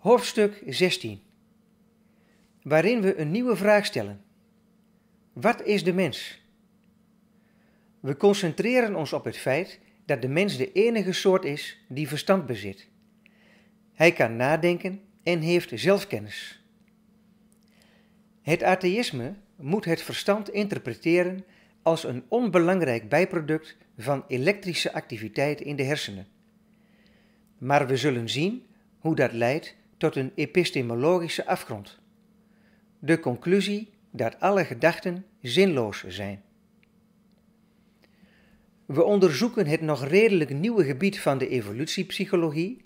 hoofdstuk 16, waarin we een nieuwe vraag stellen. Wat is de mens? We concentreren ons op het feit dat de mens de enige soort is die verstand bezit. Hij kan nadenken en heeft zelfkennis. Het atheïsme moet het verstand interpreteren als een onbelangrijk bijproduct van elektrische activiteit in de hersenen. Maar we zullen zien hoe dat leidt tot een epistemologische afgrond. De conclusie dat alle gedachten zinloos zijn. We onderzoeken het nog redelijk nieuwe gebied van de evolutiepsychologie,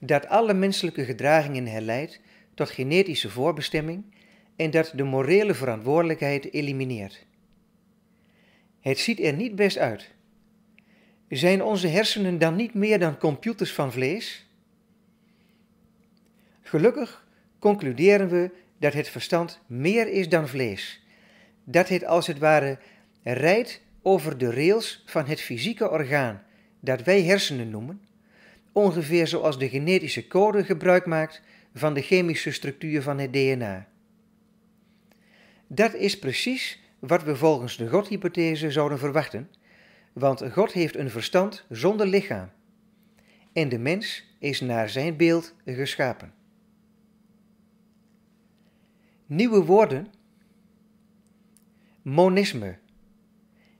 dat alle menselijke gedragingen herleidt tot genetische voorbestemming en dat de morele verantwoordelijkheid elimineert. Het ziet er niet best uit. Zijn onze hersenen dan niet meer dan computers van vlees? Gelukkig concluderen we dat het verstand meer is dan vlees. Dat het als het ware rijdt over de rails van het fysieke orgaan, dat wij hersenen noemen, ongeveer zoals de genetische code gebruik maakt van de chemische structuur van het DNA. Dat is precies wat we volgens de Godhypothese zouden verwachten, want God heeft een verstand zonder lichaam. En de mens is naar zijn beeld geschapen. Nieuwe woorden. Monisme.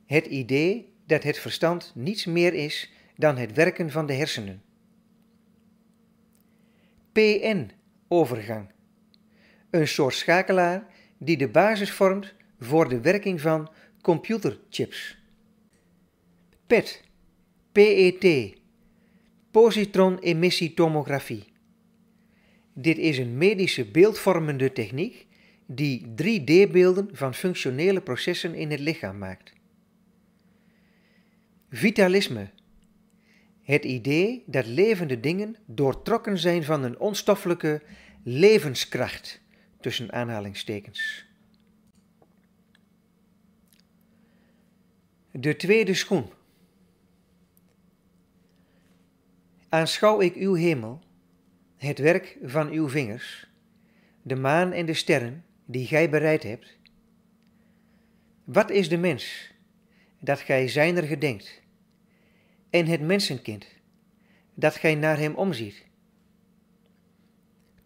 Het idee dat het verstand niets meer is dan het werken van de hersenen. PN. Overgang. Een soort schakelaar die de basis vormt voor de werking van computerchips. PET. PET. Positron-emissietomografie. Dit is een medische beeldvormende techniek die 3D-beelden van functionele processen in het lichaam maakt. Vitalisme. Het idee dat levende dingen doortrokken zijn van een onstoffelijke levenskracht, tussen aanhalingstekens. De tweede schoen. Aanschouw ik uw hemel, het werk van uw vingers, de maan en de sterren, die gij bereid hebt. Wat is de mens, dat gij zijner gedenkt, en het mensenkind, dat gij naar hem omziet?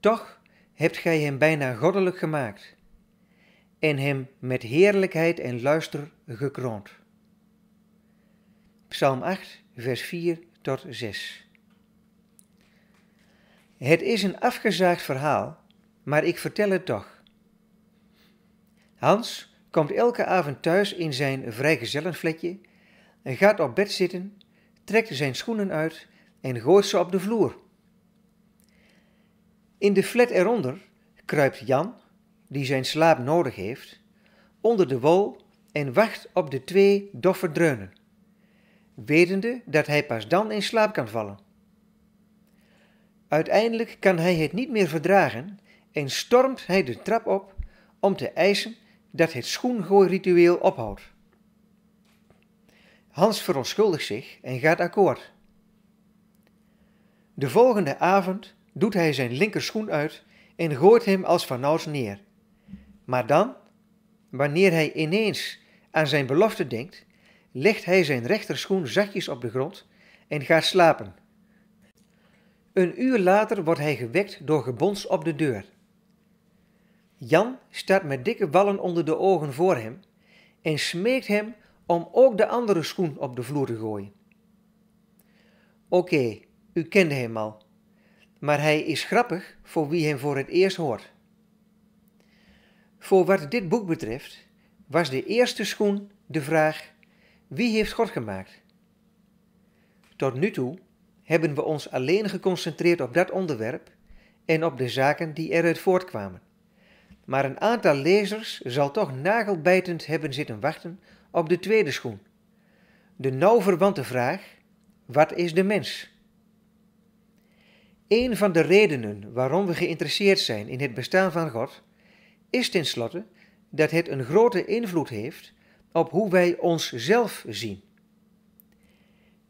Toch hebt gij hem bijna goddelijk gemaakt, en hem met heerlijkheid en luister gekroond. Psalm 8, vers 4 tot 6. Het is een afgezaagd verhaal, maar ik vertel het toch. Hans komt elke avond thuis in zijn vrijgezellenfletje en gaat op bed zitten, trekt zijn schoenen uit en gooit ze op de vloer. In de flat eronder kruipt Jan, die zijn slaap nodig heeft, onder de wol en wacht op de twee doffe dreunen, wetende dat hij pas dan in slaap kan vallen. Uiteindelijk kan hij het niet meer verdragen en stormt hij de trap op om te eisen dat het schoengooiritueel ophoudt. Hans verontschuldigt zich en gaat akkoord. De volgende avond doet hij zijn linkerschoen uit en gooit hem als vanouds neer. Maar dan, wanneer hij ineens aan zijn belofte denkt, legt hij zijn rechterschoen zachtjes op de grond en gaat slapen. Een uur later wordt hij gewekt door gebons op de deur. Jan staat met dikke ballen onder de ogen voor hem en smeekt hem om ook de andere schoen op de vloer te gooien. Oké, u kende hem al, maar hij is grappig voor wie hem voor het eerst hoort. Voor wat dit boek betreft was de eerste schoen de vraag: wie heeft God gemaakt? Tot nu toe hebben we ons alleen geconcentreerd op dat onderwerp en op de zaken die eruit voortkwamen maar een aantal lezers zal toch nagelbijtend hebben zitten wachten op de tweede schoen. De nauw verwante vraag: wat is de mens? Een van de redenen waarom we geïnteresseerd zijn in het bestaan van God is tenslotte dat het een grote invloed heeft op hoe wij onszelf zien.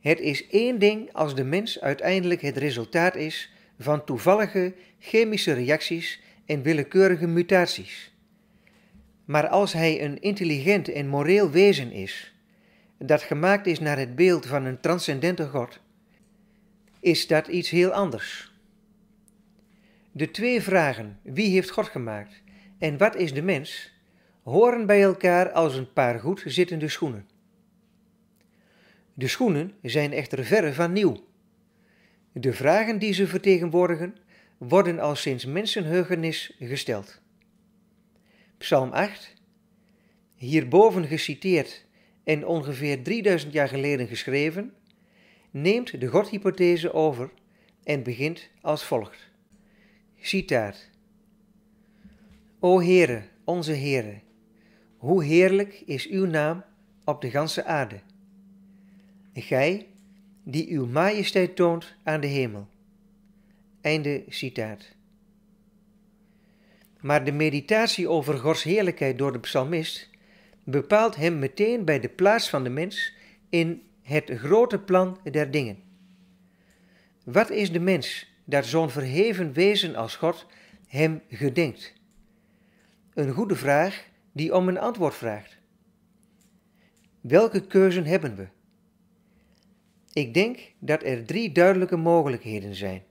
Het is één ding als de mens uiteindelijk het resultaat is van toevallige chemische reacties en willekeurige mutaties. Maar als hij een intelligent en moreel wezen is, dat gemaakt is naar het beeld van een transcendente God, is dat iets heel anders. De twee vragen, wie heeft God gemaakt en wat is de mens, horen bij elkaar als een paar goed zittende schoenen. De schoenen zijn echter verre van nieuw. De vragen die ze vertegenwoordigen worden al sinds mensenheugenis gesteld. Psalm 8, hierboven geciteerd en ongeveer 3000 jaar geleden geschreven, neemt de godhypothese over en begint als volgt. Citaat. O Heere, onze Heere, hoe heerlijk is uw naam op de ganse aarde. Gij, die uw majesteit toont aan de hemel. Einde citaat. Maar de meditatie over Gods heerlijkheid door de psalmist bepaalt hem meteen bij de plaats van de mens in het grote plan der dingen. Wat is de mens dat zo'n verheven wezen als God hem gedenkt? Een goede vraag die om een antwoord vraagt. Welke keuzen hebben we? Ik denk dat er drie duidelijke mogelijkheden zijn.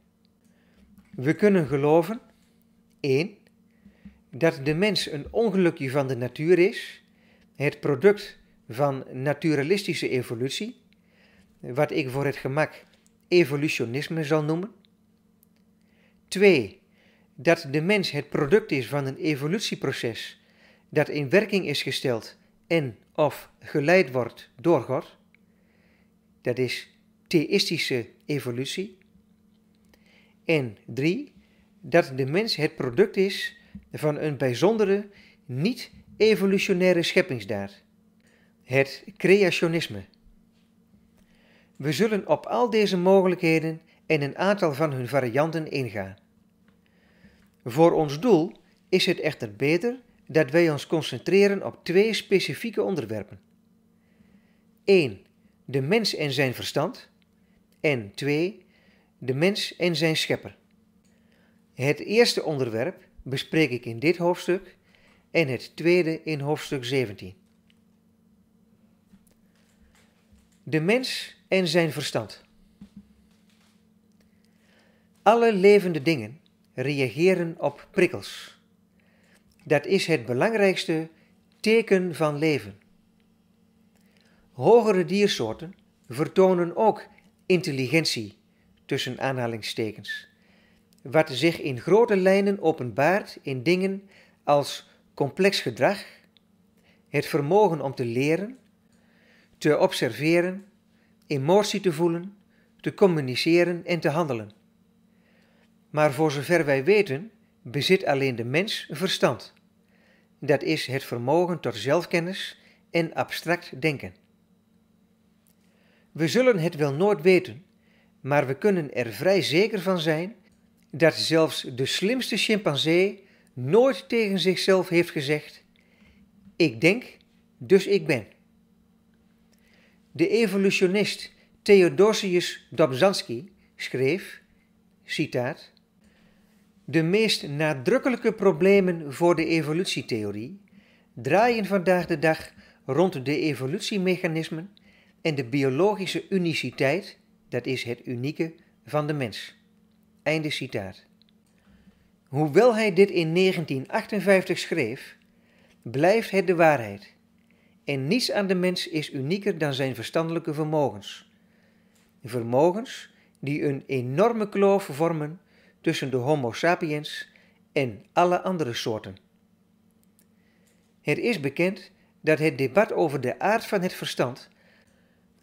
We kunnen geloven, 1. Dat de mens een ongelukje van de natuur is, het product van naturalistische evolutie, wat ik voor het gemak evolutionisme zal noemen. 2. Dat de mens het product is van een evolutieproces dat in werking is gesteld en of geleid wordt door God. Dat is theïstische evolutie. En drie, dat de mens het product is van een bijzondere, niet-evolutionaire scheppingsdaad. Het creationisme. We zullen op al deze mogelijkheden en een aantal van hun varianten ingaan. Voor ons doel is het echter beter dat wij ons concentreren op twee specifieke onderwerpen. 1. De mens en zijn verstand. En 2 de mens en zijn schepper. Het eerste onderwerp bespreek ik in dit hoofdstuk en het tweede in hoofdstuk 17. De mens en zijn verstand. Alle levende dingen reageren op prikkels. Dat is het belangrijkste teken van leven. Hogere diersoorten vertonen ook intelligentie tussen aanhalingstekens, wat zich in grote lijnen openbaart in dingen als complex gedrag, het vermogen om te leren, te observeren, emotie te voelen, te communiceren en te handelen. Maar voor zover wij weten, bezit alleen de mens verstand. Dat is het vermogen tot zelfkennis en abstract denken. We zullen het wel nooit weten, maar we kunnen er vrij zeker van zijn dat zelfs de slimste chimpansee nooit tegen zichzelf heeft gezegd: Ik denk, dus ik ben. De evolutionist Theodosius Dobzhansky schreef, citaat, De meest nadrukkelijke problemen voor de evolutietheorie draaien vandaag de dag rond de evolutiemechanismen en de biologische uniciteit dat is het unieke van de mens. Einde citaat. Hoewel hij dit in 1958 schreef, blijft het de waarheid. En niets aan de mens is unieker dan zijn verstandelijke vermogens. Vermogens die een enorme kloof vormen tussen de Homo sapiens en alle andere soorten. Het is bekend dat het debat over de aard van het verstand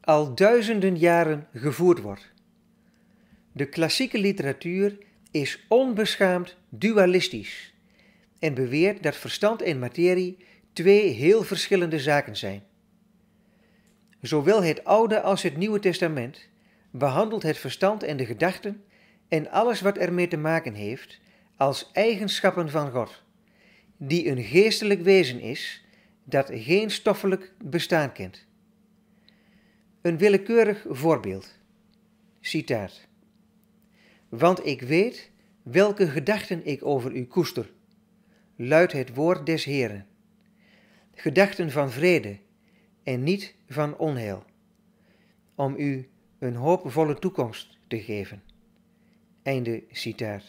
al duizenden jaren gevoerd wordt. De klassieke literatuur is onbeschaamd dualistisch en beweert dat verstand en materie twee heel verschillende zaken zijn. Zowel het Oude als het Nieuwe Testament behandelt het verstand en de gedachten en alles wat ermee te maken heeft als eigenschappen van God, die een geestelijk wezen is dat geen stoffelijk bestaan kent. Een willekeurig voorbeeld. Citaat. Want ik weet welke gedachten ik over u koester, luidt het woord des Heren. Gedachten van vrede en niet van onheil, om u een hoopvolle toekomst te geven. Einde citaat.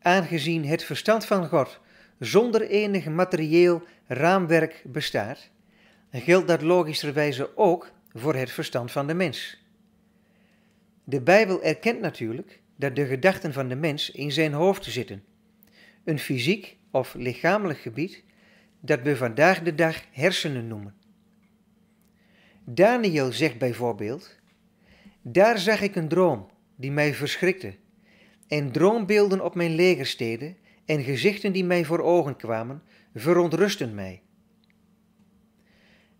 Aangezien het verstand van God zonder enig materieel raamwerk bestaat, geldt dat logischerwijze ook voor het verstand van de mens. De Bijbel erkent natuurlijk dat de gedachten van de mens in zijn hoofd zitten. Een fysiek of lichamelijk gebied dat we vandaag de dag hersenen noemen. Daniel zegt bijvoorbeeld: Daar zag ik een droom die mij verschrikte, en droombeelden op mijn legersteden en gezichten die mij voor ogen kwamen, verontrusten mij.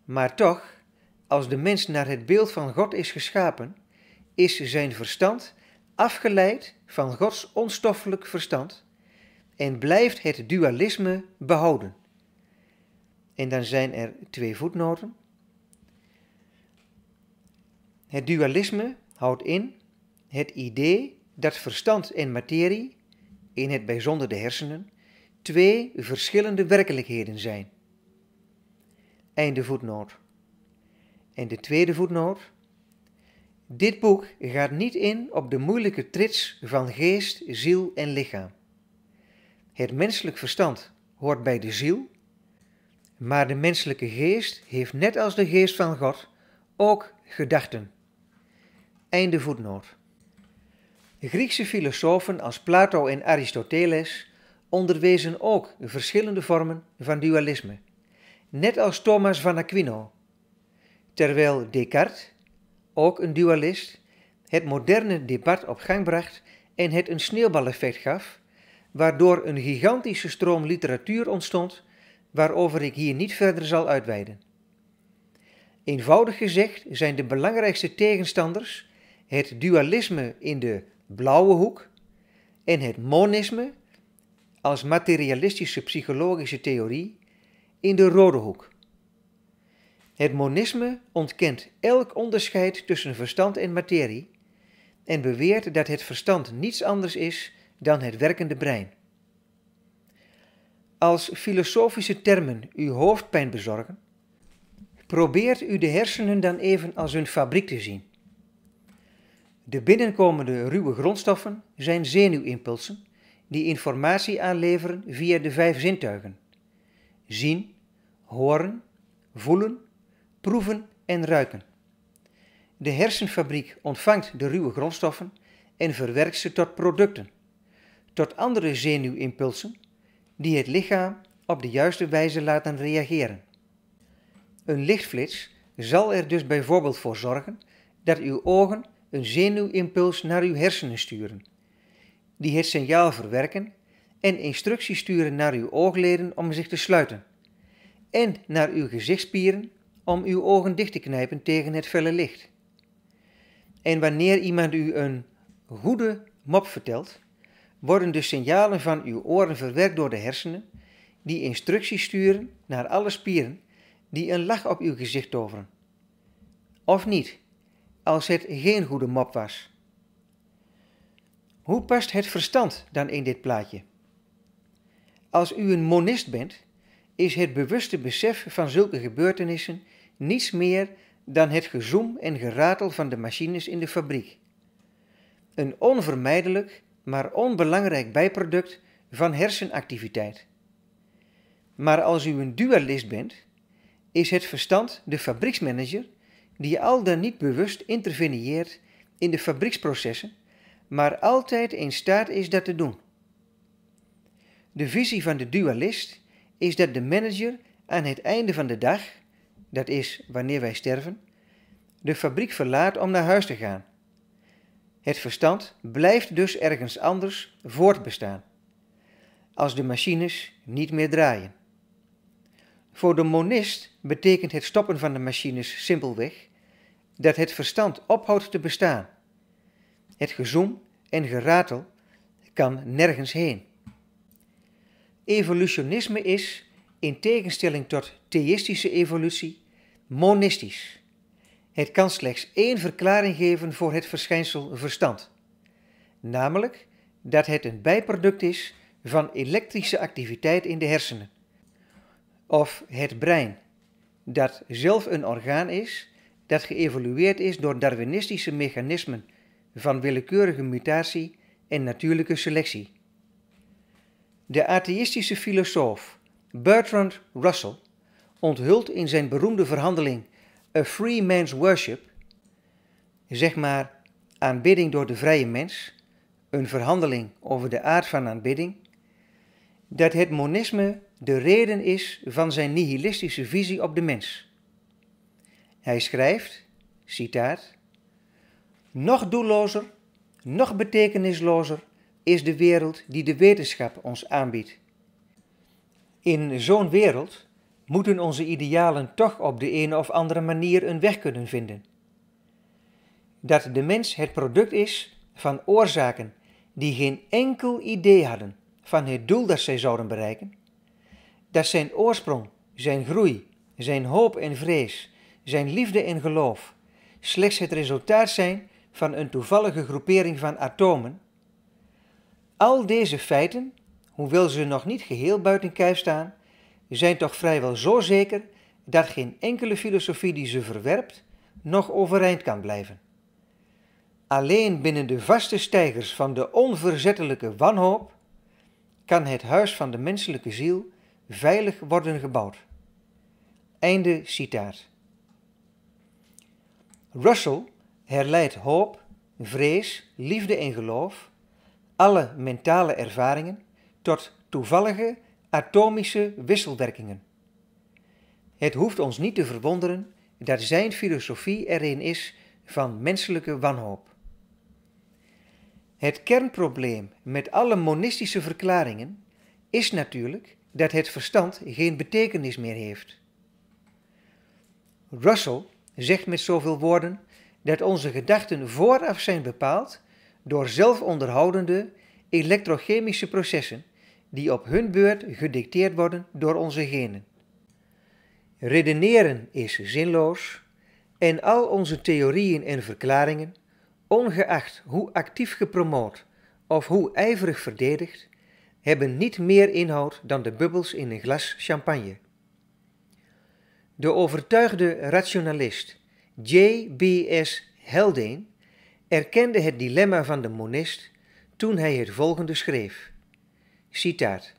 Maar toch als de mens naar het beeld van God is geschapen, is zijn verstand afgeleid van Gods onstoffelijk verstand en blijft het dualisme behouden. En dan zijn er twee voetnoten. Het dualisme houdt in het idee dat verstand en materie, in het bijzonder de hersenen, twee verschillende werkelijkheden zijn. Einde voetnoot. En de tweede voetnoot. Dit boek gaat niet in op de moeilijke trits van geest, ziel en lichaam. Het menselijk verstand hoort bij de ziel, maar de menselijke geest heeft net als de geest van God ook gedachten. Einde voetnoot. Griekse filosofen als Plato en Aristoteles onderwezen ook verschillende vormen van dualisme, net als Thomas van Aquino, Terwijl Descartes, ook een dualist, het moderne debat op gang bracht en het een sneeuwbaleffect gaf, waardoor een gigantische stroom literatuur ontstond, waarover ik hier niet verder zal uitweiden. Eenvoudig gezegd zijn de belangrijkste tegenstanders het dualisme in de blauwe hoek en het monisme als materialistische psychologische theorie in de rode hoek. Het monisme ontkent elk onderscheid tussen verstand en materie en beweert dat het verstand niets anders is dan het werkende brein. Als filosofische termen u hoofdpijn bezorgen, probeert u de hersenen dan even als een fabriek te zien. De binnenkomende ruwe grondstoffen zijn zenuwimpulsen die informatie aanleveren via de vijf zintuigen: zien, horen, voelen, proeven en ruiken. De hersenfabriek ontvangt de ruwe grondstoffen en verwerkt ze tot producten, tot andere zenuwimpulsen die het lichaam op de juiste wijze laten reageren. Een lichtflits zal er dus bijvoorbeeld voor zorgen dat uw ogen een zenuwimpuls naar uw hersenen sturen, die het signaal verwerken en instructies sturen naar uw oogleden om zich te sluiten en naar uw gezichtspieren om uw ogen dicht te knijpen tegen het felle licht. En wanneer iemand u een goede mop vertelt, worden de signalen van uw oren verwerkt door de hersenen, die instructies sturen naar alle spieren die een lach op uw gezicht toveren. Of niet, als het geen goede mop was. Hoe past het verstand dan in dit plaatje? Als u een monist bent, is het bewuste besef van zulke gebeurtenissen niets meer dan het gezoem en geratel van de machines in de fabriek. Een onvermijdelijk, maar onbelangrijk bijproduct van hersenactiviteit. Maar als u een dualist bent, is het verstand de fabrieksmanager die al dan niet bewust interveneert in de fabrieksprocessen, maar altijd in staat is dat te doen. De visie van de dualist is dat de manager aan het einde van de dag dat is wanneer wij sterven, de fabriek verlaat om naar huis te gaan. Het verstand blijft dus ergens anders voortbestaan, als de machines niet meer draaien. Voor de monist betekent het stoppen van de machines simpelweg dat het verstand ophoudt te bestaan. Het gezoem en geratel kan nergens heen. Evolutionisme is, in tegenstelling tot theïstische evolutie, monistisch. Het kan slechts één verklaring geven voor het verschijnsel verstand, namelijk dat het een bijproduct is van elektrische activiteit in de hersenen. Of het brein, dat zelf een orgaan is dat geëvolueerd is door darwinistische mechanismen van willekeurige mutatie en natuurlijke selectie. De atheïstische filosoof Bertrand Russell onthult in zijn beroemde verhandeling A Free Man's Worship, zeg maar aanbidding door de vrije mens, een verhandeling over de aard van aanbidding, dat het monisme de reden is van zijn nihilistische visie op de mens. Hij schrijft, citaat, nog doellozer, nog betekenislozer is de wereld die de wetenschap ons aanbiedt. In zo'n wereld moeten onze idealen toch op de een of andere manier een weg kunnen vinden. Dat de mens het product is van oorzaken die geen enkel idee hadden van het doel dat zij zouden bereiken, dat zijn oorsprong, zijn groei, zijn hoop en vrees, zijn liefde en geloof slechts het resultaat zijn van een toevallige groepering van atomen, al deze feiten, hoewel ze nog niet geheel buiten kijf staan, zijn toch vrijwel zo zeker dat geen enkele filosofie die ze verwerpt nog overeind kan blijven. Alleen binnen de vaste stijgers van de onverzettelijke wanhoop kan het huis van de menselijke ziel veilig worden gebouwd. Einde citaat. Russell herleidt hoop, vrees, liefde en geloof, alle mentale ervaringen, tot toevallige atomische wisselwerkingen. Het hoeft ons niet te verwonderen dat zijn filosofie er een is van menselijke wanhoop. Het kernprobleem met alle monistische verklaringen is natuurlijk dat het verstand geen betekenis meer heeft. Russell zegt met zoveel woorden dat onze gedachten vooraf zijn bepaald door zelfonderhoudende elektrochemische processen die op hun beurt gedicteerd worden door onze genen. Redeneren is zinloos en al onze theorieën en verklaringen, ongeacht hoe actief gepromoot of hoe ijverig verdedigd, hebben niet meer inhoud dan de bubbels in een glas champagne. De overtuigde rationalist J.B.S. Haldane erkende het dilemma van de monist toen hij het volgende schreef. Citaat.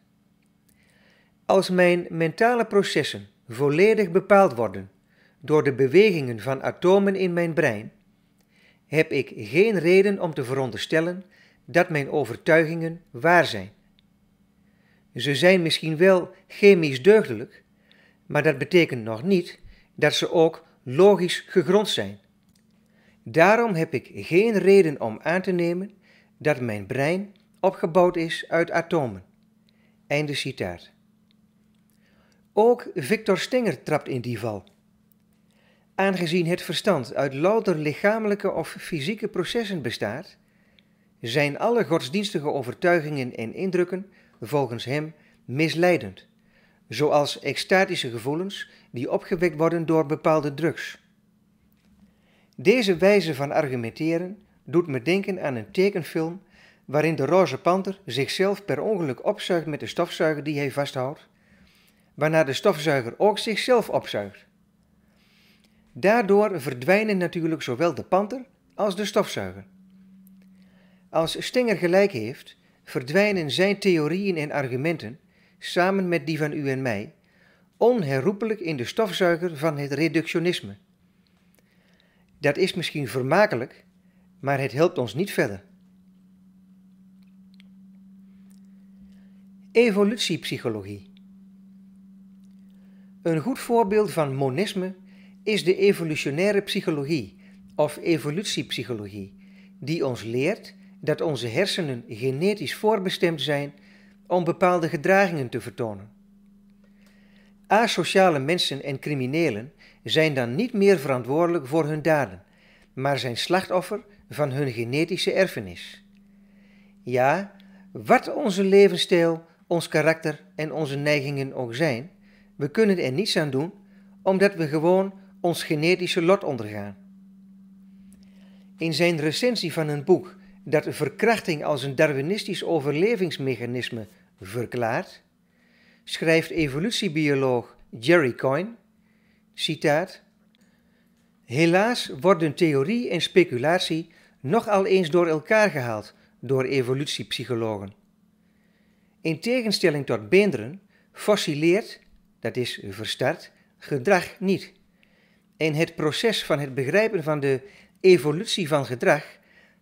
Als mijn mentale processen volledig bepaald worden door de bewegingen van atomen in mijn brein, heb ik geen reden om te veronderstellen dat mijn overtuigingen waar zijn. Ze zijn misschien wel chemisch deugdelijk, maar dat betekent nog niet dat ze ook logisch gegrond zijn. Daarom heb ik geen reden om aan te nemen dat mijn brein opgebouwd is uit atomen. Einde citaat. Ook Victor Stinger trapt in die val. Aangezien het verstand uit louter lichamelijke of fysieke processen bestaat, zijn alle godsdienstige overtuigingen en indrukken volgens hem misleidend, zoals extatische gevoelens die opgewekt worden door bepaalde drugs. Deze wijze van argumenteren doet me denken aan een tekenfilm waarin de roze panter zichzelf per ongeluk opzuigt met de stofzuiger die hij vasthoudt, waarna de stofzuiger ook zichzelf opzuigt. Daardoor verdwijnen natuurlijk zowel de panter als de stofzuiger. Als Stenger gelijk heeft, verdwijnen zijn theorieën en argumenten, samen met die van u en mij, onherroepelijk in de stofzuiger van het reductionisme. Dat is misschien vermakelijk, maar het helpt ons niet verder. Evolutiepsychologie. Een goed voorbeeld van monisme is de evolutionaire psychologie of evolutiepsychologie, die ons leert dat onze hersenen genetisch voorbestemd zijn om bepaalde gedragingen te vertonen. Asociale mensen en criminelen zijn dan niet meer verantwoordelijk voor hun daden, maar zijn slachtoffer van hun genetische erfenis. Ja, wat onze levensstijl ons karakter en onze neigingen ook zijn, we kunnen er niets aan doen omdat we gewoon ons genetische lot ondergaan. In zijn recensie van een boek dat verkrachting als een darwinistisch overlevingsmechanisme verklaart, schrijft evolutiebioloog Jerry Coyne, citaat, Helaas worden theorie en speculatie nogal eens door elkaar gehaald door evolutiepsychologen. In tegenstelling tot beenderen fossileert, dat is verstart, gedrag niet. En het proces van het begrijpen van de evolutie van gedrag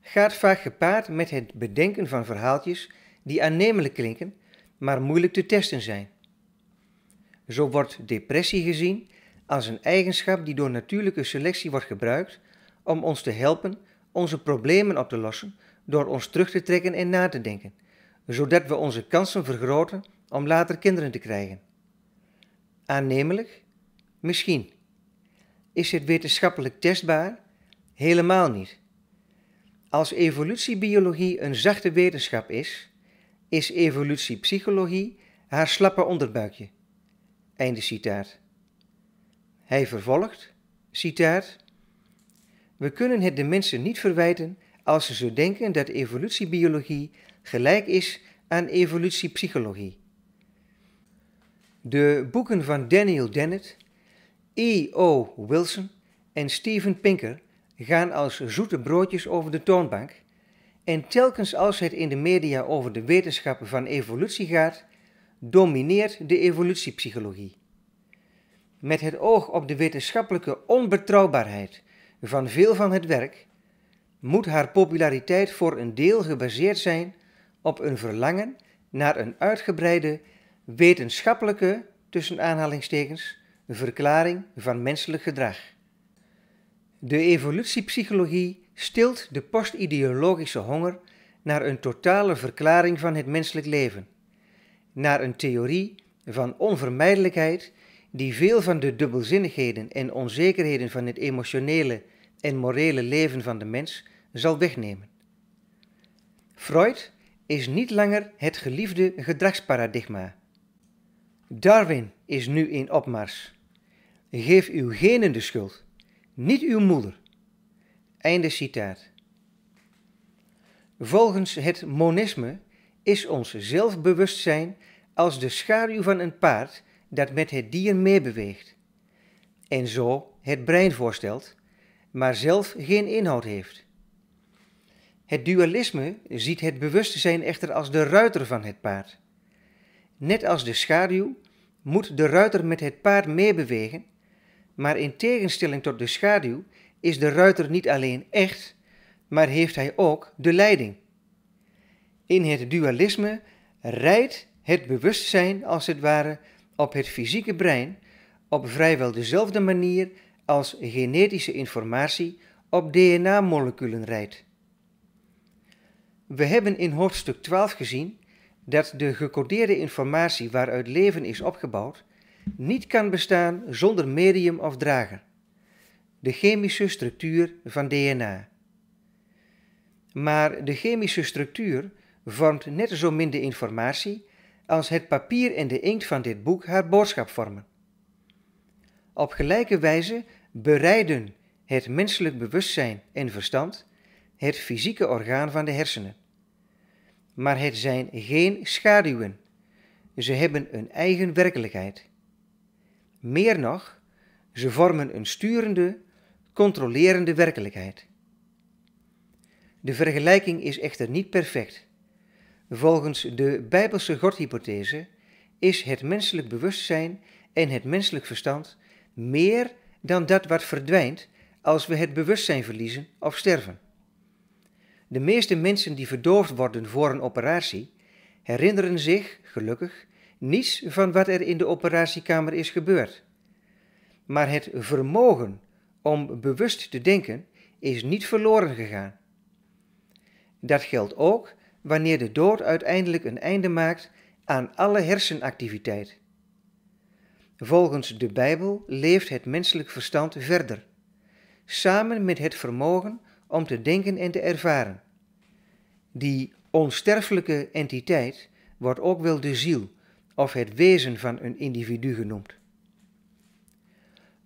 gaat vaak gepaard met het bedenken van verhaaltjes die aannemelijk klinken, maar moeilijk te testen zijn. Zo wordt depressie gezien als een eigenschap die door natuurlijke selectie wordt gebruikt om ons te helpen onze problemen op te lossen door ons terug te trekken en na te denken zodat we onze kansen vergroten om later kinderen te krijgen. Aannemelijk? Misschien. Is het wetenschappelijk testbaar? Helemaal niet. Als evolutiebiologie een zachte wetenschap is, is evolutiepsychologie haar slappe onderbuikje. Einde citaat. Hij vervolgt, citaat, We kunnen het de mensen niet verwijten als ze zo denken dat evolutiebiologie gelijk is aan evolutiepsychologie. De boeken van Daniel Dennett, E. O. Wilson en Steven Pinker gaan als zoete broodjes over de toonbank. En telkens als het in de media over de wetenschappen van evolutie gaat, domineert de evolutiepsychologie. Met het oog op de wetenschappelijke onbetrouwbaarheid van veel van het werk, moet haar populariteit voor een deel gebaseerd zijn op een verlangen naar een uitgebreide wetenschappelijke, tussen aanhalingstekens, verklaring van menselijk gedrag. De evolutiepsychologie stilt de postideologische honger naar een totale verklaring van het menselijk leven, naar een theorie van onvermijdelijkheid die veel van de dubbelzinnigheden en onzekerheden van het emotionele en morele leven van de mens zal wegnemen. Freud is niet langer het geliefde gedragsparadigma. Darwin is nu in opmars. Geef uw genen de schuld, niet uw moeder. Einde citaat. Volgens het monisme is ons zelfbewustzijn als de schaduw van een paard dat met het dier meebeweegt en zo het brein voorstelt, maar zelf geen inhoud heeft. Het dualisme ziet het bewustzijn echter als de ruiter van het paard. Net als de schaduw moet de ruiter met het paard meebewegen, maar in tegenstelling tot de schaduw is de ruiter niet alleen echt, maar heeft hij ook de leiding. In het dualisme rijdt het bewustzijn als het ware op het fysieke brein op vrijwel dezelfde manier als genetische informatie op DNA-moleculen rijdt. We hebben in hoofdstuk 12 gezien dat de gecodeerde informatie waaruit leven is opgebouwd niet kan bestaan zonder medium of drager, de chemische structuur van DNA. Maar de chemische structuur vormt net zo min de informatie als het papier en de inkt van dit boek haar boodschap vormen. Op gelijke wijze bereiden het menselijk bewustzijn en verstand het fysieke orgaan van de hersenen maar het zijn geen schaduwen. Ze hebben een eigen werkelijkheid. Meer nog, ze vormen een sturende, controlerende werkelijkheid. De vergelijking is echter niet perfect. Volgens de Bijbelse Godhypothese is het menselijk bewustzijn en het menselijk verstand meer dan dat wat verdwijnt als we het bewustzijn verliezen of sterven. De meeste mensen die verdoofd worden voor een operatie herinneren zich, gelukkig, niets van wat er in de operatiekamer is gebeurd. Maar het vermogen om bewust te denken is niet verloren gegaan. Dat geldt ook wanneer de dood uiteindelijk een einde maakt aan alle hersenactiviteit. Volgens de Bijbel leeft het menselijk verstand verder, samen met het vermogen om te denken en te ervaren. Die onsterfelijke entiteit wordt ook wel de ziel of het wezen van een individu genoemd.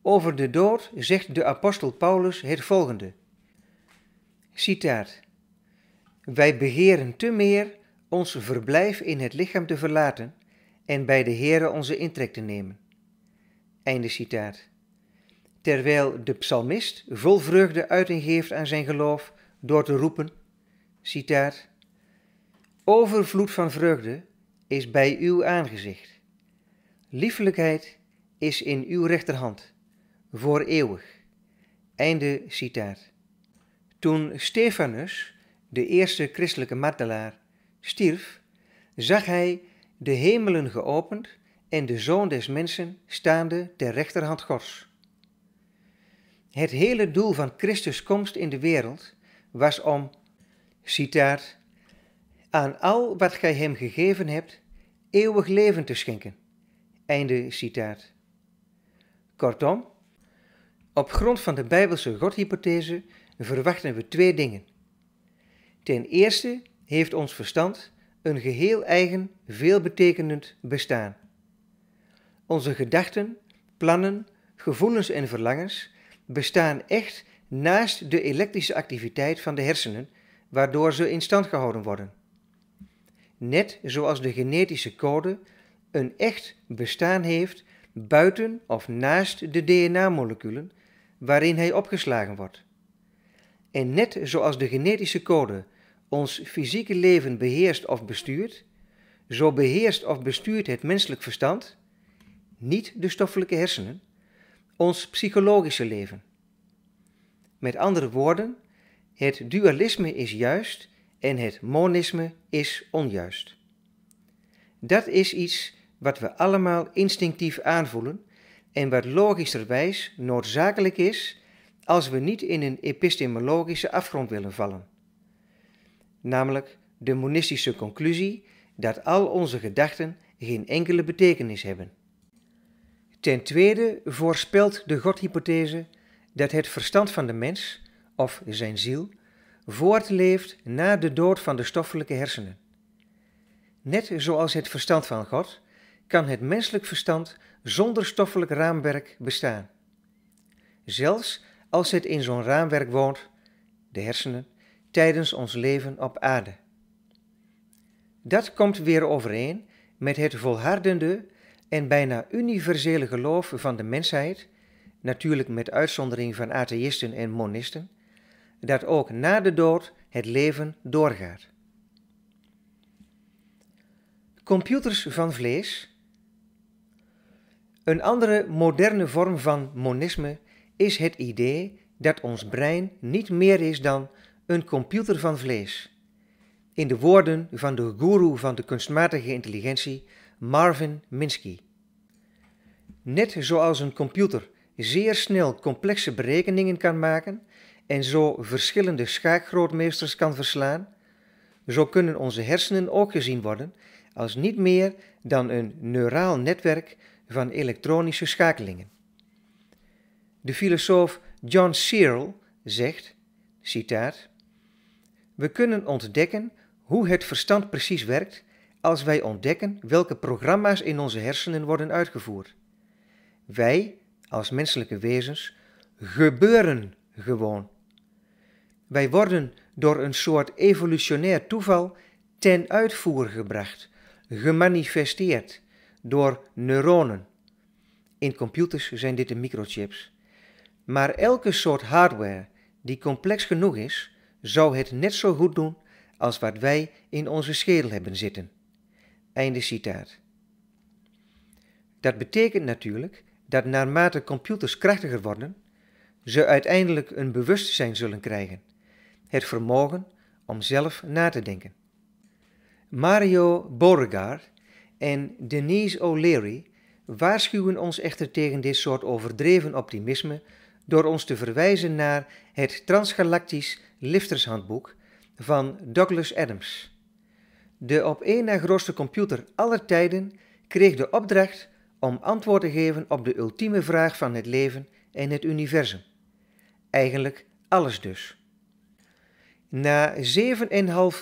Over de dood zegt de apostel Paulus het volgende. Citaat. Wij begeren te meer ons verblijf in het lichaam te verlaten en bij de Heere onze intrek te nemen. Einde citaat terwijl de psalmist vol vreugde uiting geeft aan zijn geloof door te roepen, citaat, Overvloed van vreugde is bij uw aangezicht. Liefelijkheid is in uw rechterhand, voor eeuwig. Einde citaat. Toen Stefanus, de eerste christelijke martelaar, stierf, zag hij de hemelen geopend en de Zoon des Mensen staande ter rechterhand Gods. Het hele doel van Christus' komst in de wereld was om, citaat, aan al wat gij hem gegeven hebt, eeuwig leven te schenken. Einde citaat. Kortom, op grond van de Bijbelse Godhypothese verwachten we twee dingen. Ten eerste heeft ons verstand een geheel eigen, veelbetekenend bestaan. Onze gedachten, plannen, gevoelens en verlangens bestaan echt naast de elektrische activiteit van de hersenen, waardoor ze in stand gehouden worden. Net zoals de genetische code een echt bestaan heeft buiten of naast de DNA-moleculen waarin hij opgeslagen wordt. En net zoals de genetische code ons fysieke leven beheerst of bestuurt, zo beheerst of bestuurt het menselijk verstand niet de stoffelijke hersenen, ons psychologische leven. Met andere woorden, het dualisme is juist en het monisme is onjuist. Dat is iets wat we allemaal instinctief aanvoelen en wat logischerwijs noodzakelijk is als we niet in een epistemologische afgrond willen vallen. Namelijk de monistische conclusie dat al onze gedachten geen enkele betekenis hebben. Ten tweede voorspelt de godhypothese dat het verstand van de mens, of zijn ziel, voortleeft na de dood van de stoffelijke hersenen. Net zoals het verstand van God, kan het menselijk verstand zonder stoffelijk raamwerk bestaan. Zelfs als het in zo'n raamwerk woont, de hersenen, tijdens ons leven op aarde. Dat komt weer overeen met het volhardende en bijna universele geloof van de mensheid, natuurlijk met uitzondering van atheïsten en monisten, dat ook na de dood het leven doorgaat. Computers van vlees. Een andere moderne vorm van monisme is het idee dat ons brein niet meer is dan een computer van vlees. In de woorden van de guru van de kunstmatige intelligentie Marvin Minsky. Net zoals een computer zeer snel complexe berekeningen kan maken en zo verschillende schaakgrootmeesters kan verslaan, zo kunnen onze hersenen ook gezien worden als niet meer dan een neuraal netwerk van elektronische schakelingen. De filosoof John Searle zegt, citaat, We kunnen ontdekken hoe het verstand precies werkt als wij ontdekken welke programma's in onze hersenen worden uitgevoerd. Wij, als menselijke wezens, gebeuren gewoon. Wij worden door een soort evolutionair toeval ten uitvoer gebracht, gemanifesteerd door neuronen. In computers zijn dit de microchips. Maar elke soort hardware die complex genoeg is, zou het net zo goed doen als wat wij in onze schedel hebben zitten. Einde citaat. Dat betekent natuurlijk dat naarmate computers krachtiger worden, ze uiteindelijk een bewustzijn zullen krijgen, het vermogen om zelf na te denken. Mario Beauregard en Denise O'Leary waarschuwen ons echter tegen dit soort overdreven optimisme door ons te verwijzen naar het Transgalactisch Liftershandboek van Douglas Adams de op één na grootste computer aller tijden, kreeg de opdracht om antwoord te geven op de ultieme vraag van het leven en het universum. Eigenlijk alles dus. Na 7,5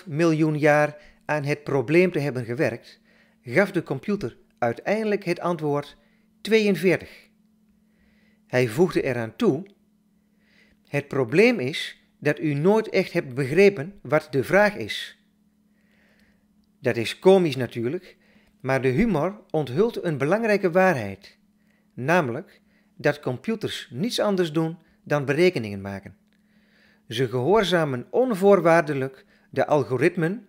miljoen jaar aan het probleem te hebben gewerkt, gaf de computer uiteindelijk het antwoord 42. Hij voegde eraan toe: Het probleem is dat u nooit echt hebt begrepen wat de vraag is. Dat is komisch natuurlijk, maar de humor onthult een belangrijke waarheid. Namelijk dat computers niets anders doen dan berekeningen maken. Ze gehoorzamen onvoorwaardelijk de algoritmen,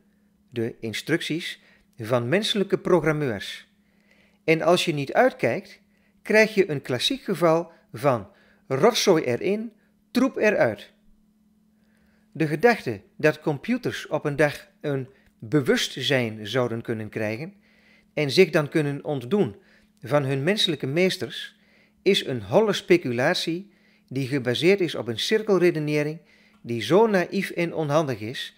de instructies, van menselijke programmeurs. En als je niet uitkijkt, krijg je een klassiek geval van rotzooi erin, troep eruit. De gedachte dat computers op een dag een bewustzijn zouden kunnen krijgen en zich dan kunnen ontdoen van hun menselijke meesters, is een holle speculatie die gebaseerd is op een cirkelredenering die zo naïef en onhandig is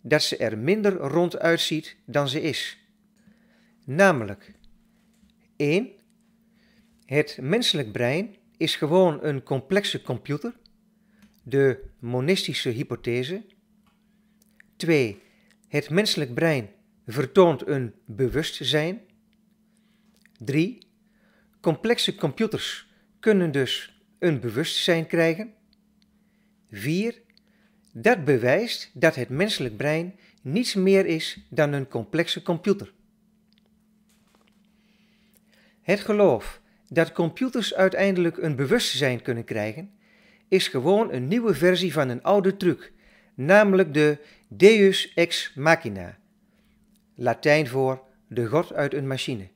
dat ze er minder rond uitziet dan ze is. Namelijk 1. Het menselijk brein is gewoon een complexe computer, de monistische hypothese. 2. Het menselijk brein vertoont een bewustzijn. 3. Complexe computers kunnen dus een bewustzijn krijgen. 4. Dat bewijst dat het menselijk brein niets meer is dan een complexe computer. Het geloof dat computers uiteindelijk een bewustzijn kunnen krijgen, is gewoon een nieuwe versie van een oude truc, namelijk de Deus ex machina, Latijn voor de God uit een machine.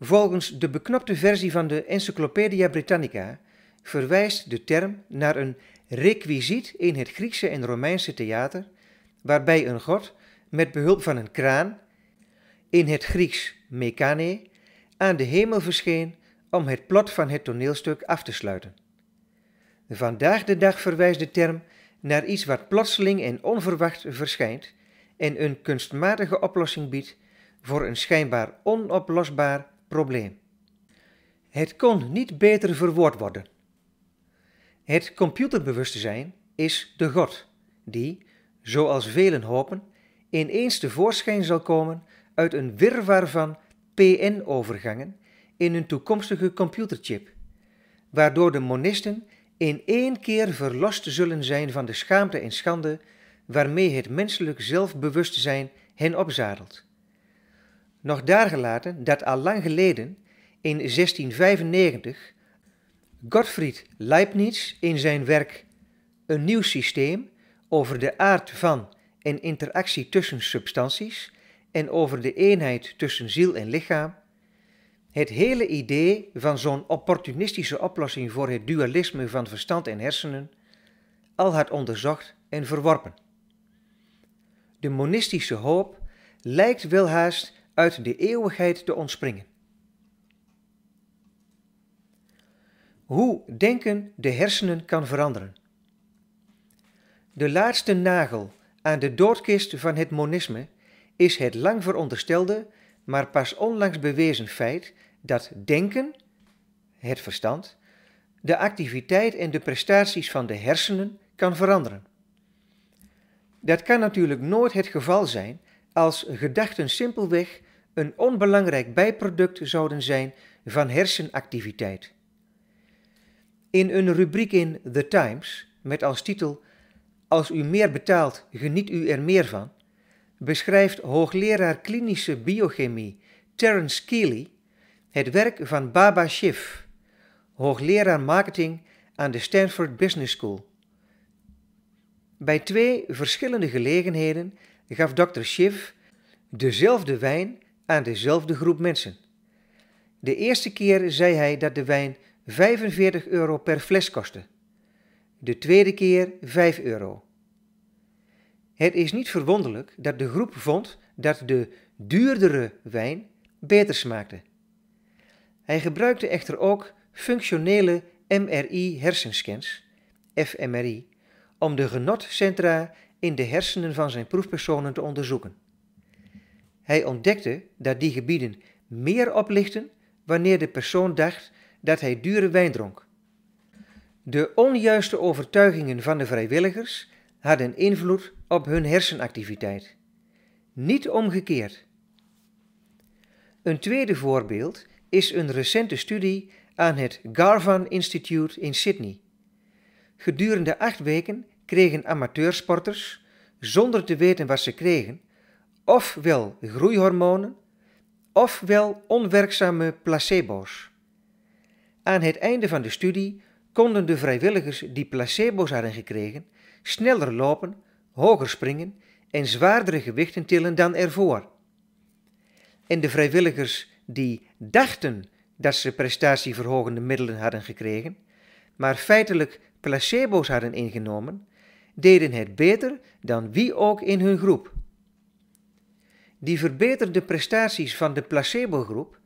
Volgens de beknopte versie van de Encyclopedia Britannica verwijst de term naar een requisiet in het Griekse en Romeinse theater, waarbij een god met behulp van een kraan, in het Grieks mekane, aan de hemel verscheen om het plot van het toneelstuk af te sluiten. Vandaag de dag verwijst de term naar iets wat plotseling en onverwacht verschijnt en een kunstmatige oplossing biedt voor een schijnbaar onoplosbaar probleem. Het kon niet beter verwoord worden. Het computerbewustzijn is de God, die, zoals velen hopen, ineens tevoorschijn zal komen uit een wirwar van PN-overgangen in een toekomstige computerchip, waardoor de monisten in één keer verlost zullen zijn van de schaamte en schande waarmee het menselijk zelfbewustzijn hen opzadelt. Nog daargelaten dat al lang geleden, in 1695, Gottfried Leibniz in zijn werk Een nieuw systeem over de aard van en interactie tussen substanties en over de eenheid tussen ziel en lichaam het hele idee van zo'n opportunistische oplossing voor het dualisme van verstand en hersenen al had onderzocht en verworpen. De monistische hoop lijkt welhaast uit de eeuwigheid te ontspringen. Hoe denken de hersenen kan veranderen. De laatste nagel aan de doodkist van het monisme is het lang veronderstelde maar pas onlangs bewezen feit dat denken, het verstand, de activiteit en de prestaties van de hersenen kan veranderen. Dat kan natuurlijk nooit het geval zijn als gedachten simpelweg een onbelangrijk bijproduct zouden zijn van hersenactiviteit. In een rubriek in The Times met als titel Als u meer betaalt, geniet u er meer van, beschrijft hoogleraar klinische biochemie Terence Keely het werk van Baba Shiv, hoogleraar marketing aan de Stanford Business School. Bij twee verschillende gelegenheden gaf Dr. Shiv dezelfde wijn aan dezelfde groep mensen. De eerste keer zei hij dat de wijn 45 euro per fles kostte. De tweede keer 5 euro. Het is niet verwonderlijk dat de groep vond dat de duurdere wijn beter smaakte. Hij gebruikte echter ook functionele MRI-hersenscans, fMRI, om de genotcentra in de hersenen van zijn proefpersonen te onderzoeken. Hij ontdekte dat die gebieden meer oplichten wanneer de persoon dacht dat hij dure wijn dronk. De onjuiste overtuigingen van de vrijwilligers hadden invloed op hun hersenactiviteit. Niet omgekeerd. Een tweede voorbeeld is een recente studie aan het Garvan Institute in Sydney. Gedurende acht weken kregen amateursporters, zonder te weten wat ze kregen, ofwel groeihormonen, ofwel onwerkzame placebo's. Aan het einde van de studie konden de vrijwilligers die placebo's hadden gekregen sneller lopen, hoger springen en zwaardere gewichten tillen dan ervoor. En de vrijwilligers die dachten dat ze prestatieverhogende middelen hadden gekregen, maar feitelijk placebo's hadden ingenomen, deden het beter dan wie ook in hun groep. Die verbeterde prestaties van de placebo-groep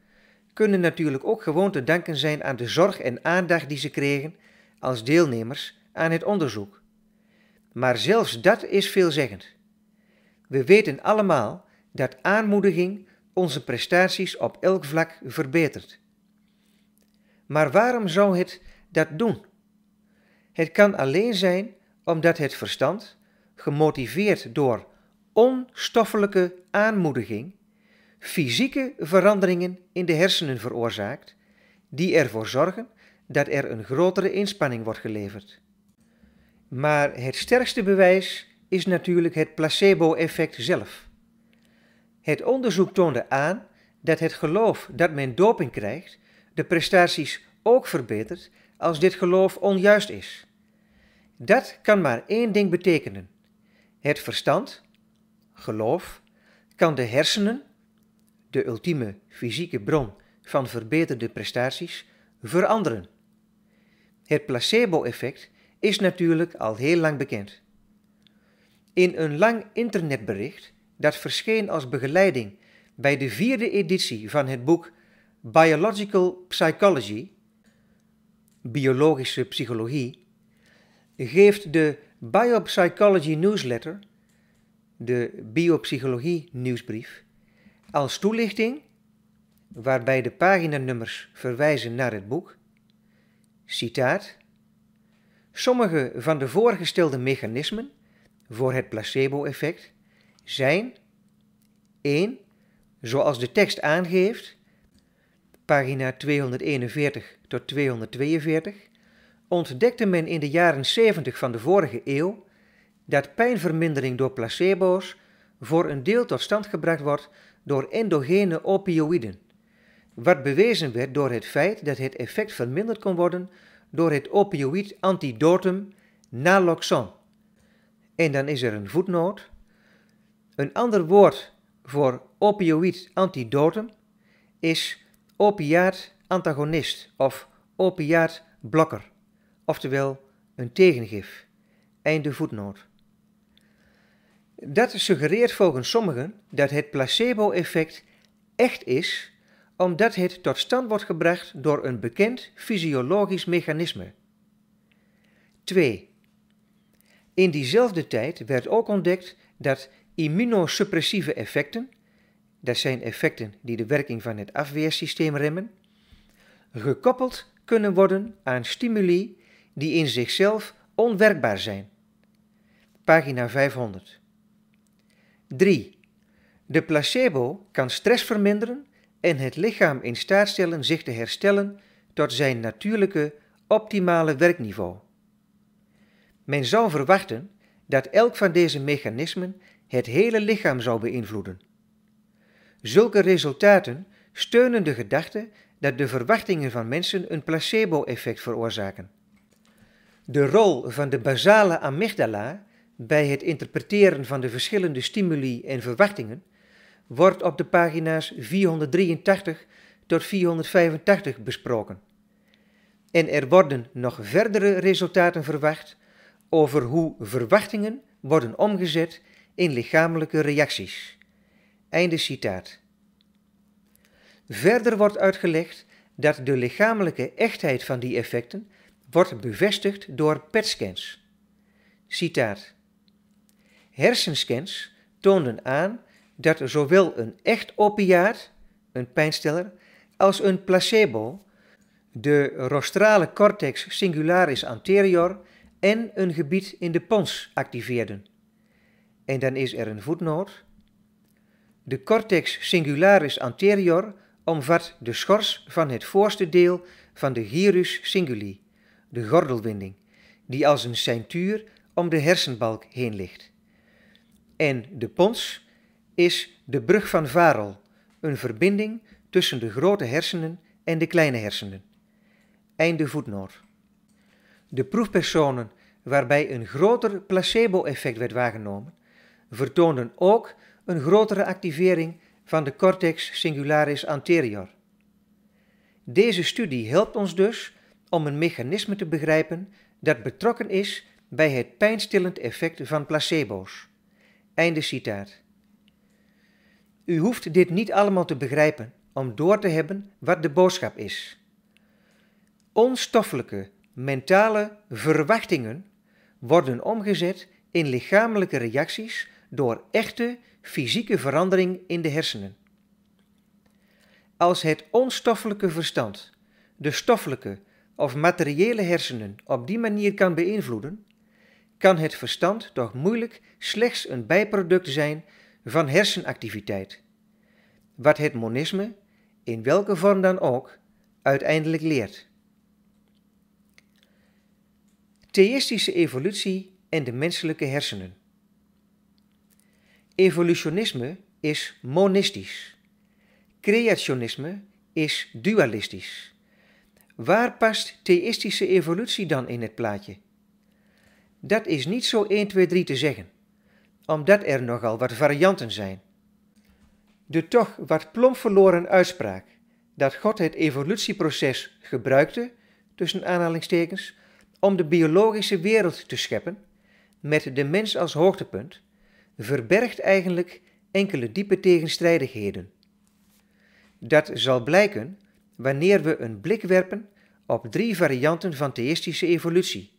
kunnen natuurlijk ook gewoon te danken zijn aan de zorg en aandacht die ze kregen als deelnemers aan het onderzoek. Maar zelfs dat is veelzeggend. We weten allemaal dat aanmoediging onze prestaties op elk vlak verbetert. Maar waarom zou het dat doen? Het kan alleen zijn omdat het verstand, gemotiveerd door onstoffelijke aanmoediging, fysieke veranderingen in de hersenen veroorzaakt, die ervoor zorgen dat er een grotere inspanning wordt geleverd. Maar het sterkste bewijs is natuurlijk het placebo-effect zelf. Het onderzoek toonde aan dat het geloof dat men doping krijgt de prestaties ook verbetert als dit geloof onjuist is. Dat kan maar één ding betekenen. Het verstand, geloof, kan de hersenen, de ultieme fysieke bron van verbeterde prestaties, veranderen. Het placebo-effect is natuurlijk al heel lang bekend. In een lang internetbericht dat verscheen als begeleiding bij de vierde editie van het boek Biological Psychology, biologische psychologie, geeft de Biopsychology Newsletter, de biopsychologie nieuwsbrief, als toelichting, waarbij de paginanummers verwijzen naar het boek, citaat, Sommige van de voorgestelde mechanismen voor het placebo-effect zijn 1. Zoals de tekst aangeeft, pagina 241 tot 242, ontdekte men in de jaren 70 van de vorige eeuw dat pijnvermindering door placebo's voor een deel tot stand gebracht wordt door endogene opioïden, wat bewezen werd door het feit dat het effect verminderd kon worden door het opioïd antidotum naloxon. En dan is er een voetnoot. Een ander woord voor opioïd antidotum is opiaat antagonist of opiaat blokker, oftewel een tegengif. Einde voetnoot. Dat suggereert volgens sommigen dat het placebo-effect echt is omdat het tot stand wordt gebracht door een bekend fysiologisch mechanisme. 2. In diezelfde tijd werd ook ontdekt dat immunosuppressieve effecten, dat zijn effecten die de werking van het afweersysteem remmen, gekoppeld kunnen worden aan stimuli die in zichzelf onwerkbaar zijn. Pagina 500. 3. De placebo kan stress verminderen en het lichaam in staat stellen zich te herstellen tot zijn natuurlijke, optimale werkniveau. Men zou verwachten dat elk van deze mechanismen het hele lichaam zou beïnvloeden. Zulke resultaten steunen de gedachte dat de verwachtingen van mensen een placebo-effect veroorzaken. De rol van de basale amygdala bij het interpreteren van de verschillende stimuli en verwachtingen wordt op de pagina's 483 tot 485 besproken. En er worden nog verdere resultaten verwacht over hoe verwachtingen worden omgezet in lichamelijke reacties. Einde citaat. Verder wordt uitgelegd dat de lichamelijke echtheid van die effecten wordt bevestigd door PET-scans. Citaat. Hersenscans toonden aan dat zowel een echt opiaat, een pijnstiller, als een placebo, de rostrale cortex singularis anterior en een gebied in de pons activeerden. En dan is er een voetnoot. De cortex singularis anterior omvat de schors van het voorste deel van de gyrus cinguli, de gordelwinding, die als een ceintuur om de hersenbalk heen ligt. En de pons is de brug van Varel, een verbinding tussen de grote hersenen en de kleine hersenen. Einde voetnoot. De proefpersonen waarbij een groter placebo-effect werd waargenomen, vertoonden ook een grotere activering van de cortex singularis anterior. Deze studie helpt ons dus om een mechanisme te begrijpen dat betrokken is bij het pijnstillend effect van placebo's. Einde citaat. U hoeft dit niet allemaal te begrijpen om door te hebben wat de boodschap is. Onstoffelijke mentale verwachtingen worden omgezet in lichamelijke reacties door echte fysieke verandering in de hersenen. Als het onstoffelijke verstand de stoffelijke of materiële hersenen op die manier kan beïnvloeden, kan het verstand toch moeilijk slechts een bijproduct zijn van hersenactiviteit. Wat het monisme, in welke vorm dan ook, uiteindelijk leert. Theïstische evolutie en de menselijke hersenen. Evolutionisme is monistisch. Creationisme is dualistisch. Waar past theïstische evolutie dan in het plaatje? Dat is niet zo 1, 2, 3 te zeggen omdat er nogal wat varianten zijn. De toch wat plomp verloren uitspraak dat God het evolutieproces gebruikte, tussen aanhalingstekens, om de biologische wereld te scheppen, met de mens als hoogtepunt, verbergt eigenlijk enkele diepe tegenstrijdigheden. Dat zal blijken wanneer we een blik werpen op drie varianten van theïstische evolutie,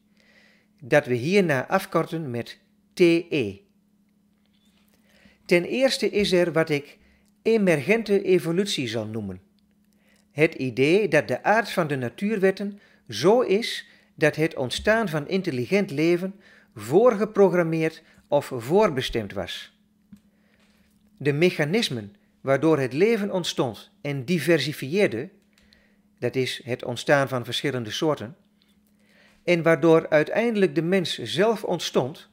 dat we hierna afkorten met TE. Ten eerste is er wat ik emergente evolutie zal noemen. Het idee dat de aard van de natuurwetten zo is dat het ontstaan van intelligent leven voorgeprogrammeerd of voorbestemd was. De mechanismen waardoor het leven ontstond en diversifieerde, dat is het ontstaan van verschillende soorten, en waardoor uiteindelijk de mens zelf ontstond,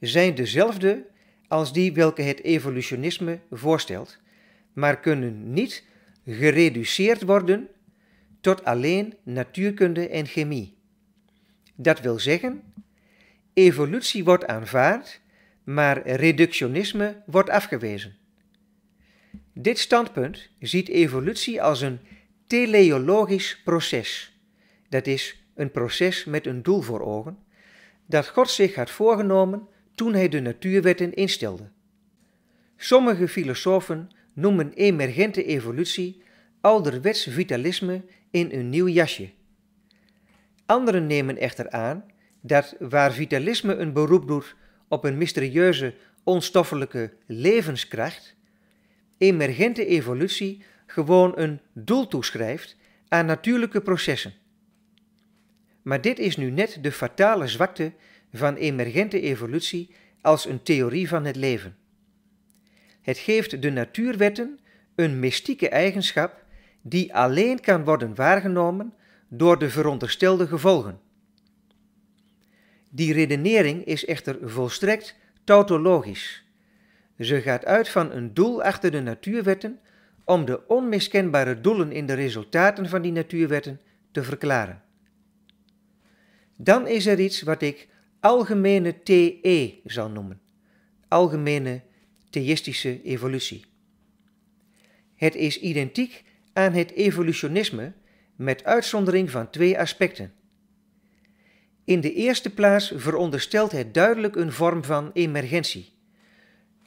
zijn dezelfde als die welke het evolutionisme voorstelt, maar kunnen niet gereduceerd worden tot alleen natuurkunde en chemie. Dat wil zeggen, evolutie wordt aanvaard, maar reductionisme wordt afgewezen. Dit standpunt ziet evolutie als een teleologisch proces, dat is een proces met een doel voor ogen, dat God zich had voorgenomen toen hij de natuurwetten instelde. Sommige filosofen noemen emergente evolutie ouderwets vitalisme in een nieuw jasje. Anderen nemen echter aan dat waar vitalisme een beroep doet op een mysterieuze, onstoffelijke levenskracht, emergente evolutie gewoon een doel toeschrijft aan natuurlijke processen. Maar dit is nu net de fatale zwakte van emergente evolutie als een theorie van het leven. Het geeft de natuurwetten een mystieke eigenschap die alleen kan worden waargenomen door de veronderstelde gevolgen. Die redenering is echter volstrekt tautologisch. Ze gaat uit van een doel achter de natuurwetten om de onmiskenbare doelen in de resultaten van die natuurwetten te verklaren. Dan is er iets wat ik algemene TE zal noemen, algemene theïstische evolutie. Het is identiek aan het evolutionisme met uitzondering van twee aspecten. In de eerste plaats veronderstelt het duidelijk een vorm van emergentie.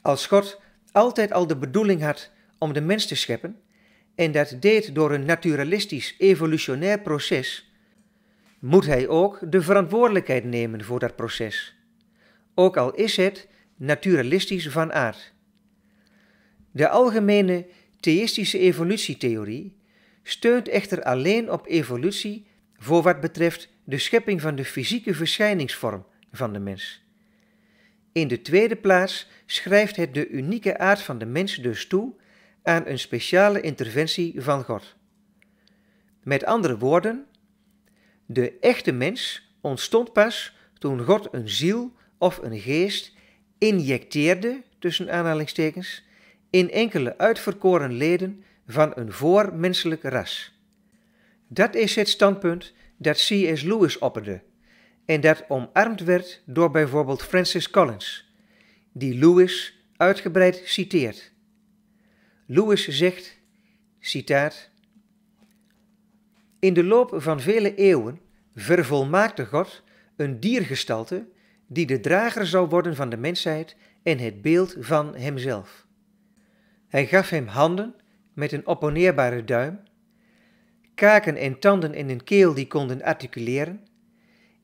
Als God altijd al de bedoeling had om de mens te scheppen, en dat deed door een naturalistisch evolutionair proces, moet hij ook de verantwoordelijkheid nemen voor dat proces, ook al is het naturalistisch van aard. De algemene theïstische evolutietheorie steunt echter alleen op evolutie voor wat betreft de schepping van de fysieke verschijningsvorm van de mens. In de tweede plaats schrijft het de unieke aard van de mens dus toe aan een speciale interventie van God. Met andere woorden, de echte mens ontstond pas toen God een ziel of een geest injecteerde, tussen aanhalingstekens, in enkele uitverkoren leden van een voormenselijk ras. Dat is het standpunt dat C.S. Lewis opperde en dat omarmd werd door bijvoorbeeld Francis Collins, die Lewis uitgebreid citeert. Lewis zegt, citaat, in de loop van vele eeuwen vervolmaakte God een diergestalte die de drager zou worden van de mensheid en het beeld van hemzelf. Hij gaf hem handen met een opponeerbare duim, kaken en tanden en een keel die konden articuleren,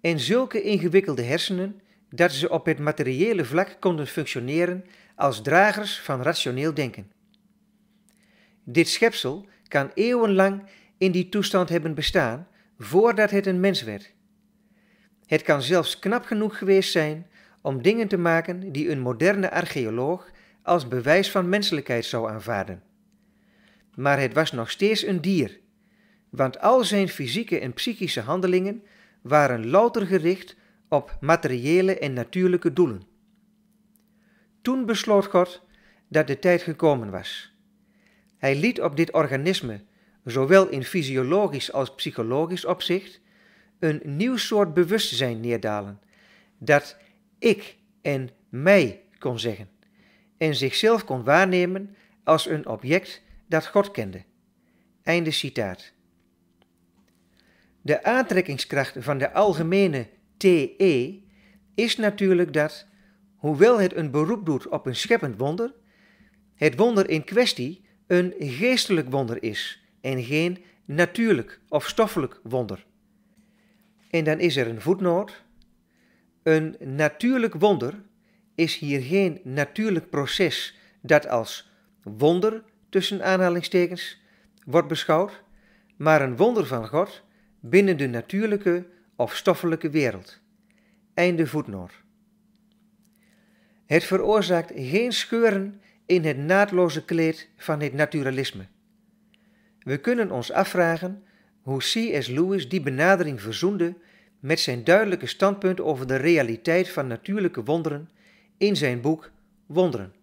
en zulke ingewikkelde hersenen dat ze op het materiële vlak konden functioneren als dragers van rationeel denken. Dit schepsel kan eeuwenlang in die toestand hebben bestaan voordat het een mens werd. Het kan zelfs knap genoeg geweest zijn om dingen te maken die een moderne archeoloog als bewijs van menselijkheid zou aanvaarden. Maar het was nog steeds een dier, want al zijn fysieke en psychische handelingen waren louter gericht op materiële en natuurlijke doelen. Toen besloot God dat de tijd gekomen was. Hij liet op dit organisme zowel in fysiologisch als psychologisch opzicht, een nieuw soort bewustzijn neerdalen, dat ik en mij kon zeggen, en zichzelf kon waarnemen als een object dat God kende. Einde citaat. De aantrekkingskracht van de algemene TE is natuurlijk dat, hoewel het een beroep doet op een scheppend wonder, het wonder in kwestie een geestelijk wonder is, en geen natuurlijk of stoffelijk wonder. En dan is er een voetnoot. Een natuurlijk wonder is hier geen natuurlijk proces dat als wonder tussen aanhalingstekens wordt beschouwd, maar een wonder van God binnen de natuurlijke of stoffelijke wereld. Einde voetnoot. Het veroorzaakt geen scheuren in het naadloze kleed van het naturalisme. We kunnen ons afvragen hoe C.S. Lewis die benadering verzoende met zijn duidelijke standpunt over de realiteit van natuurlijke wonderen in zijn boek Wonderen.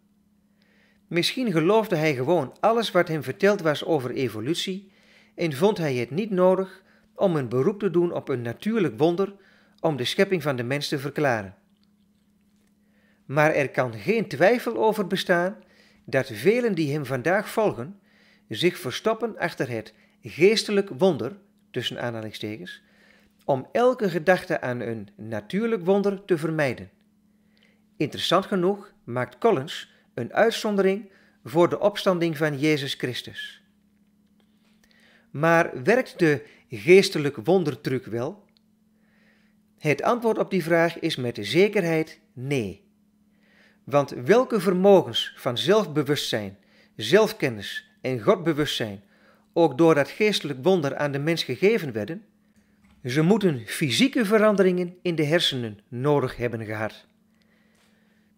Misschien geloofde hij gewoon alles wat hem verteld was over evolutie en vond hij het niet nodig om een beroep te doen op een natuurlijk wonder om de schepping van de mens te verklaren. Maar er kan geen twijfel over bestaan dat velen die hem vandaag volgen zich verstoppen achter het geestelijk wonder, tussen aanhalingstekens, om elke gedachte aan een natuurlijk wonder te vermijden. Interessant genoeg maakt Collins een uitzondering voor de opstanding van Jezus Christus. Maar werkt de geestelijke wondertruc wel? Het antwoord op die vraag is met zekerheid nee. Want welke vermogens van zelfbewustzijn, zelfkennis en Godbewustzijn ook door dat geestelijk wonder aan de mens gegeven werden, ze moeten fysieke veranderingen in de hersenen nodig hebben gehad.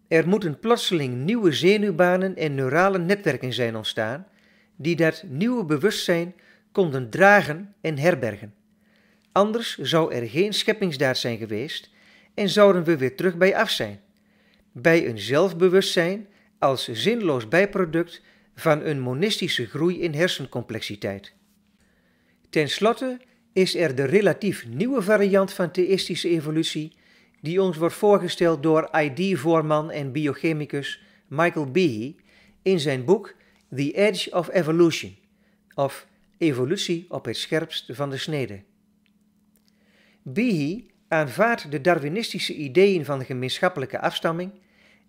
Er moeten plotseling nieuwe zenuwbanen en neurale netwerken zijn ontstaan die dat nieuwe bewustzijn konden dragen en herbergen. Anders zou er geen scheppingsdaad zijn geweest en zouden we weer terug bij af zijn. Bij een zelfbewustzijn als zinloos bijproduct van een monistische groei in hersencomplexiteit. Ten slotte is er de relatief nieuwe variant van theïstische evolutie die ons wordt voorgesteld door ID-voorman en biochemicus Michael Behe in zijn boek The Edge of Evolution, of Evolutie op het scherpst van de snede. Behe aanvaardt de Darwinistische ideeën van gemeenschappelijke afstamming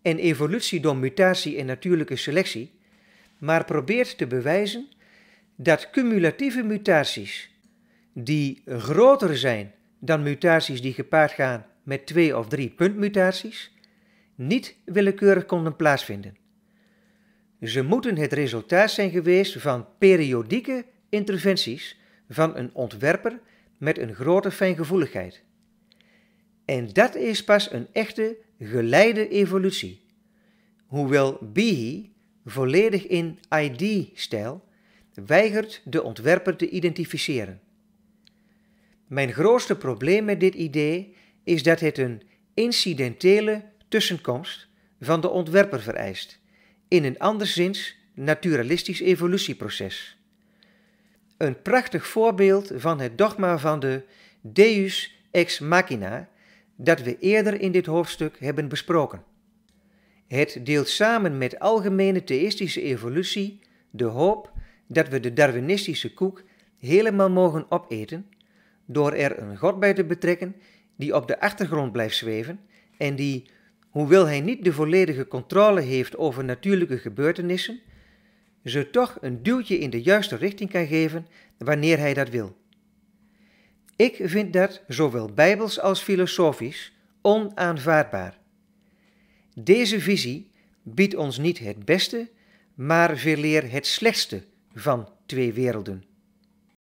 en evolutie door mutatie en natuurlijke selectie maar probeert te bewijzen dat cumulatieve mutaties die groter zijn dan mutaties die gepaard gaan met twee of drie puntmutaties, niet willekeurig konden plaatsvinden. Ze moeten het resultaat zijn geweest van periodieke interventies van een ontwerper met een grote fijngevoeligheid. En dat is pas een echte geleide evolutie. Hoewel Behe volledig in ID-stijl, weigert de ontwerper te identificeren. Mijn grootste probleem met dit idee is dat het een incidentele tussenkomst van de ontwerper vereist, in een anderszins naturalistisch evolutieproces. Een prachtig voorbeeld van het dogma van de deus ex machina dat we eerder in dit hoofdstuk hebben besproken. Het deelt samen met algemene theïstische evolutie de hoop dat we de Darwinistische koek helemaal mogen opeten door er een god bij te betrekken die op de achtergrond blijft zweven en die, hoewel hij niet de volledige controle heeft over natuurlijke gebeurtenissen, ze toch een duwtje in de juiste richting kan geven wanneer hij dat wil. Ik vind dat, zowel bijbels als filosofisch, onaanvaardbaar. Deze visie biedt ons niet het beste, maar veeleer het slechtste van twee werelden.